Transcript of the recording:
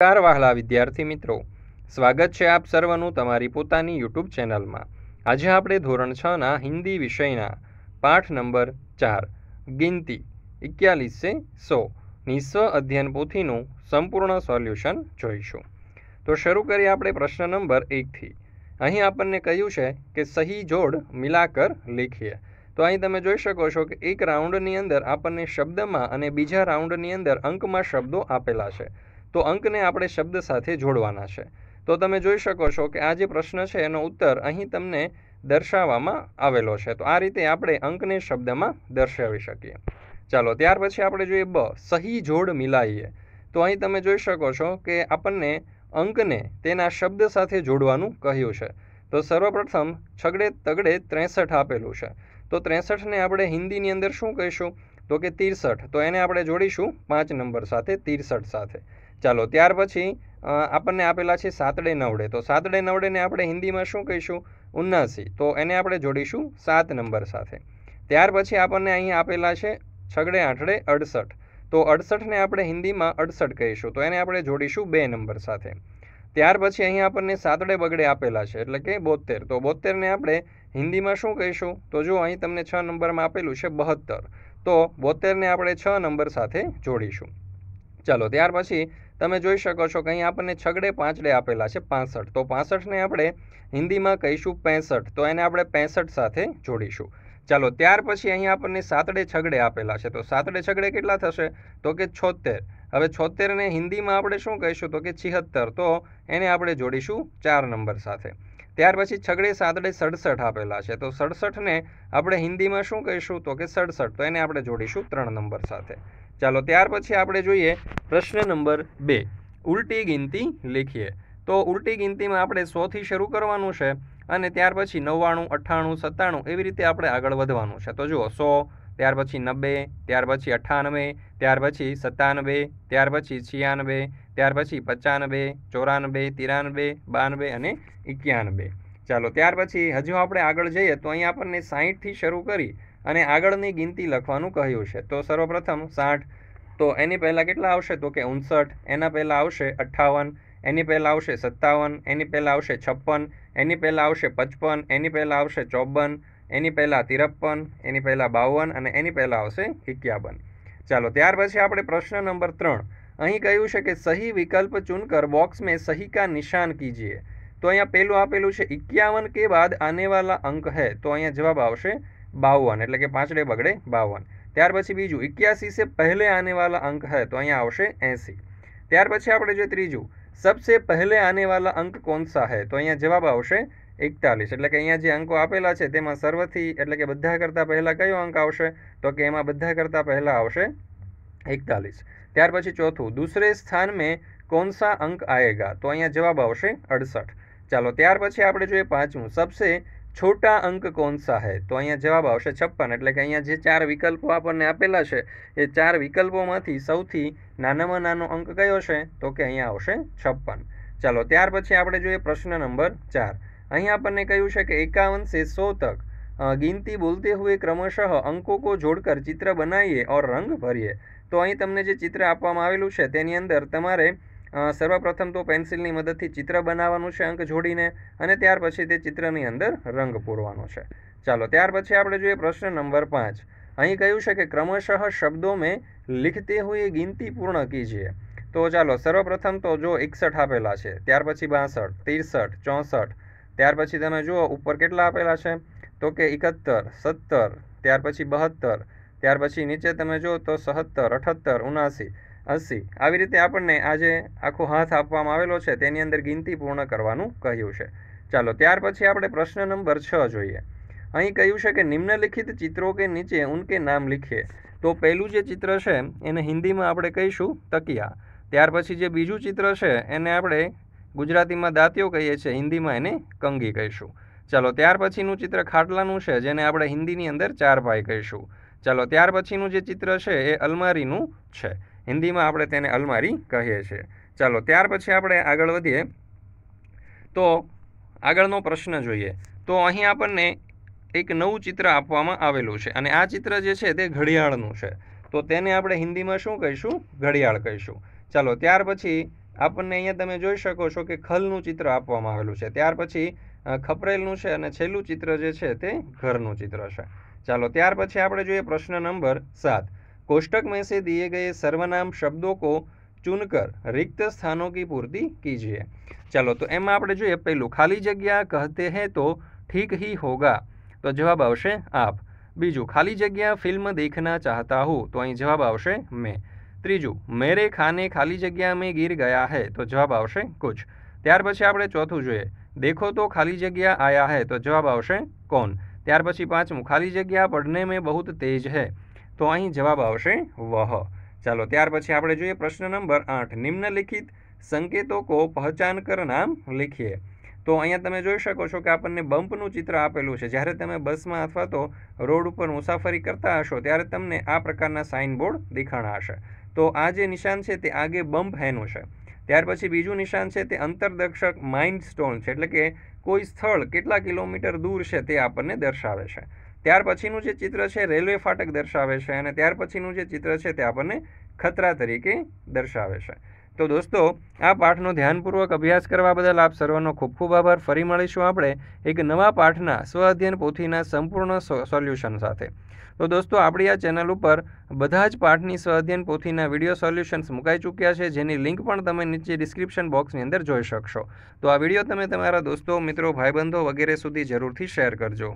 નમસ્કાર વાહલા વિદ્યાર્થી મિત્રો સ્વાગત છે આપ સર્વનું તમારી પોતાની યુટ્યુબ ચેનલમાં આજે આપણે ધોરણ છ ના હિન્દી વિષયના પાઠ નંબર ચાર ગિનતી એક્યાલીસે સો નિસ્વ અધ્યયન પોથીનું સંપૂર્ણ સોલ્યુશન જોઈશું તો શરૂ કરીએ આપણે પ્રશ્ન નંબર એકથી અહીં આપણને કહ્યું છે કે સહી જોડ મિલાકર લીખીએ તો અહીં તમે જોઈ શકો છો કે એક રાઉન્ડની અંદર આપણને શબ્દમાં અને બીજા રાઉન્ડની અંદર અંકમાં શબ્દો આપેલા છે તો અંકને આપણે શબ્દ સાથે જોડવાના છે તો તમે જોઈ શકો છો કે આ જે પ્રશ્ન છે એનો ઉત્તર અહીં તમને દર્શાવવામાં આવેલો છે તો આ રીતે આપણે અંકને શબ્દમાં દર્શાવી શકીએ ચાલો ત્યાર પછી આપણે જોઈએ બ સહી જોડ મિલાઈએ તો અહીં તમે જોઈ શકો છો કે આપણને અંકને તેના શબ્દ સાથે જોડવાનું કહ્યું છે તો સર્વપ્રથમ છગડે તગડે ત્રેસઠ આપેલું છે તો ત્રેસઠને આપણે હિન્દીની અંદર શું કહીશું તો કે તીરસઠ તો એને આપણે જોડીશું પાંચ નંબર સાથે તીરસઠ સાથે ચાલો ત્યાર પછી આપણને આપેલા છે સાતડે નવડે તો સાતડે નવડેને આપણે હિન્દીમાં શું કહીશું ઉન્નાસી તો એને આપણે જોડીશું સાત નંબર સાથે ત્યાર પછી આપણને અહીં આપેલા છે છગડે આઠડે અડસઠ તો અડસઠને આપણે હિન્દીમાં અડસઠ કહીશું તો એને આપણે જોડીશું બે નંબર સાથે ત્યાર પછી અહીં આપણને સાતડે બગડે આપેલા છે એટલે કે બોતેર તો બોતેરને આપણે હિન્દીમાં શું કહીશું તો જો અહીં તમને છ નંબરમાં આપેલું છે બહત્તર તો બોતેરને આપણે છ નંબર સાથે જોડીશું ચાલો ત્યાર પછી તમે જોઈ શકો છો કે અહીં આપણને છગડે પાંચડે આપેલા છે પાસઠ તો પાસઠને આપણે હિન્દીમાં કહીશું પેંસઠ તો એને આપણે પેંસઠ સાથે જોડીશું ચાલો ત્યાર પછી અહીંયા આપણને સાતડે છગડે આપેલા છે તો સાતડે છગડે કેટલા થશે તો કે છોતેર હવે છોતેરને હિન્દીમાં આપણે શું કહીશું તો કે છિહત્તર તો એને આપણે જોડીશું ચાર નંબર સાથે ત્યાર પછી છગડે સાતડે સડસઠ આપેલા છે તો સડસઠને આપણે હિન્દીમાં શું કહીશું તો કે સડસઠ તો એને આપણે જોડીશું ત્રણ નંબર સાથે ચાલો ત્યાર પછી આપણે જોઈએ પ્રશ્ન નંબર બે ઉલટી ગિનતી લખીએ તો ઉલટી ગિનતીમાં આપણે સોથી શરૂ કરવાનું છે અને ત્યાર પછી નવ્વાણું અઠ્ઠાણું સત્તાણું એવી રીતે આપણે આગળ વધવાનું છે તો જુઓ સો ત્યાર પછી નબ્બે ત્યાર પછી અઠ્ઠાનવે ત્યાર પછી સત્તાનવે ત્યાર પછી છિયાનવે ત્યાર પછી પચાનવે ચોરાનવે તિરાનવે બાનવે અને એક્યાનવે ચાલો ત્યાર પછી હજુ આપણે આગળ જઈએ તો અહીં આપણને સાહીઠથી શરૂ કરી અને આગળની ગિનતી લખવાનું કહ્યું છે તો સર્વપ્રથમ સાઠ તો એની પહેલાં કેટલા આવશે તો કે ઉનસઠ એના પહેલાં આવશે અઠ્ઠાવન એની પહેલાં આવશે સત્તાવન એની પહેલાં આવશે છપ્પન એની પહેલાં આવશે પચપન એની પહેલાં આવશે ચોપન એની પહેલાં ત્રેપન એની પહેલાં બાવન અને એની પહેલાં આવશે ઇક્યાવન ચાલો ત્યાર પછી આપણે પ્રશ્ન નંબર ત્રણ અહીં કહ્યું છે કે સહી વિકલ્પ ચુનકર બોક્સ મેં સહી કા નિશાન કીજીએ તો અહીંયા પહેલું આપેલું છે એક્યાવન કે બાદ આને વાલા અંક હૈ તો અહીંયા જવાબ આવશે 52 એટલે કે 53 બગડે 52 ત્યાર પછી બીજું 81 સે પહેલા आने वाला अंक है तो यहां આવશે 80 ત્યાર પછી આપણે જે ત્રીજું સૌથી પહેલા आने वाला अंक कौन सा है तो यहां जवाब આવશે 41 એટલે કે અહીંયા જે अंकો આપેલા છે તેમાં સર્વથી એટલે કે બધા કરતાં પહેલા કયો अंक આવશે તો કે એમાં બધા કરતાં પહેલા આવશે 41 ત્યાર પછી ચોથું دوسرے સ્થાન મેં કોનસા अंक આયેગા તો અહીંયા જવાબ આવશે 68 ચાલો ત્યાર પછી આપણે જે પાંચું સૌથી છોટા અંક કોણ સા હૈ તો અહીંયા જવાબ આવશે છપ્પન એટલે કે અહીંયા જે ચાર વિકલ્પો આપણને આપેલા છે એ ચાર વિકલ્પોમાંથી સૌથી નાનામાં નાનો અંક કયો છે તો કે અહીંયા આવશે છપ્પન ચાલો ત્યાર પછી આપણે જોઈએ પ્રશ્ન નંબર ચાર અહીં આપણને કહ્યું છે કે એકાવન સો તક ગિનતી બોલતે હુએ ક્રમશઃ અંકો કો જોડકર ચિત્ર બનાવીએ ઓર રંગ ભરીએ તો અહીં તમને જે ચિત્ર આપવામાં આવેલું છે તેની અંદર તમારે સર્વપ્રથમ તો પેન્સિલની મદદથી ચિત્ર બનાવવાનું છે અંક જોડીને અને ત્યાર પછી તે ચિત્રની અંદર રંગ પૂરવાનો છે ચાલો ત્યાર પછી આપણે જોઈએ પ્રશ્ન નંબર પાંચ અહીં કહ્યું છે કે ક્રમશઃ શબ્દો મેં લિખતે હુએ ગિનતી પૂર્ણ કીજીએ તો ચાલો સર્વપ્રથમ તો જો એકસઠ આપેલા છે ત્યાર પછી બાસઠ ત્રીસઠ ચોસઠ ત્યાર પછી તમે જુઓ ઉપર કેટલા આપેલા છે તો કે એકત્તર સત્તર ત્યાર પછી બહત્તર ત્યાર પછી નીચે તમે જુઓ તો સહત્તર અઠત્તર ઉનાસી અસી આવી રીતે આપણને આજે આખો હાથ આપવામાં આવેલો છે તેની અંદર ગિનતી પૂર્ણ કરવાનું કહ્યું છે ચાલો ત્યાર પછી આપણે પ્રશ્ન નંબર છ જોઈએ અહીં કહ્યું છે કે નિમ્નલિખિત ચિત્રો કે નીચે ઉનકે નામ લખીએ તો પહેલું જે ચિત્ર છે એને હિન્દીમાં આપણે કહીશું તકિયા ત્યાર પછી જે બીજું ચિત્ર છે એને આપણે ગુજરાતીમાં દાંતિયો કહીએ છીએ હિન્દીમાં એને કંગી કહીશું ચાલો ત્યાર પછીનું ચિત્ર ખાટલાનું છે જેને આપણે હિન્દીની અંદર ચાર ભાઈ કહીશું ચાલો ત્યાર પછીનું જે ચિત્ર છે એ અલમારીનું છે હિન્દીમાં આપણે તેને અલમારી કહીએ છીએ ચાલો ત્યાર પછી આપણે આગળ વધીએ તો આગળનો પ્રશ્ન જોઈએ તો અહીં આપણને એક નવું ચિત્ર આપવામાં આવેલું છે અને આ ચિત્ર જે છે તે ઘડિયાળનું છે તો તેને આપણે હિન્દીમાં શું કહીશું ઘડિયાળ કહીશું ચાલો ત્યાર પછી આપણને અહીંયા તમે જોઈ શકો છો કે ખલનું ચિત્ર આપવામાં આવેલું છે ત્યાર પછી ખપરેલનું છે અને છેલ્લું ચિત્ર જે છે તે ઘરનું ચિત્ર છે ચાલો ત્યાર પછી આપણે જોઈએ પ્રશ્ન નંબર સાત कोष्टक में से दिए गए सर्वनाम शब्दों को चुनकर रिक्त स्थानों की पूर्ति कीजिए चलो तो एम आप जो है पहलू खाली जगह कहते हैं तो ठीक ही होगा तो जवाब आशे आप बीजू खाली जगह फिल्म देखना चाहता हूँ तो अँ जवाब आशे मैं तीजू मेरे खाने खाली जगह में गिर गया है तो जवाब आशे कुछ त्यार पी आप चौथू जुए देखो तो खाली जगह आया है तो जवाब आशे कौन त्यार पी पांचमू खाली जगह पढ़ने में बहुत तेज है તો અહીં જવાબ આવશે વહ ચાલો ત્યાર પછી આપણે જોઈએ પ્રશ્ન નંબર આઠ નિમ્નલિખિત સંકેતો કો પહચાન કર નામ લખીએ તો અહીંયા તમે જોઈ શકો છો કે આપણને બમ્પનું ચિત્ર આપેલું છે જ્યારે તમે બસમાં અથવા તો રોડ ઉપર મુસાફરી કરતા હશો ત્યારે તમને આ પ્રકારના સાઇનબોર્ડ દેખાણા હશે તો આ જે નિશાન છે તે આગે બમ્પ હેનું છે ત્યાર પછી બીજું નિશાન છે તે અંતરદર્શક માઇન્ડ સ્ટોન છે એટલે કે કોઈ સ્થળ કેટલા કિલોમીટર દૂર છે તે આપણને દર્શાવે છે ત્યાર પછીનું જે ચિત્ર છે રેલવે ફાટક દર્શાવે છે અને ત્યાર પછીનું જે ચિત્ર છે તે આપણને ખતરા તરીકે દર્શાવે છે તો દોસ્તો આ પાઠનો ધ્યાનપૂર્વક અભ્યાસ કરવા બદલ આપ સર્વનો ખૂબ ખૂબ આભાર ફરી મળીશું આપણે એક નવા પાઠના સ્વઅધ્યયન પોથીના સંપૂર્ણ સોલ્યુશન સાથે તો દોસ્તો આપણી આ ચેનલ ઉપર બધા જ પાઠની સ્વઅધ્યયન પોથીના વિડીયો સોલ્યુશન્સ મુકાઈ ચૂક્યા છે જેની લિંક પણ તમે નીચે ડિસ્ક્રિપ્શન બોક્સની અંદર જોઈ શકશો તો આ વિડીયો તમે તમારા દોસ્તો મિત્રો ભાઈબંધો વગેરે સુધી જરૂરથી શેર કરજો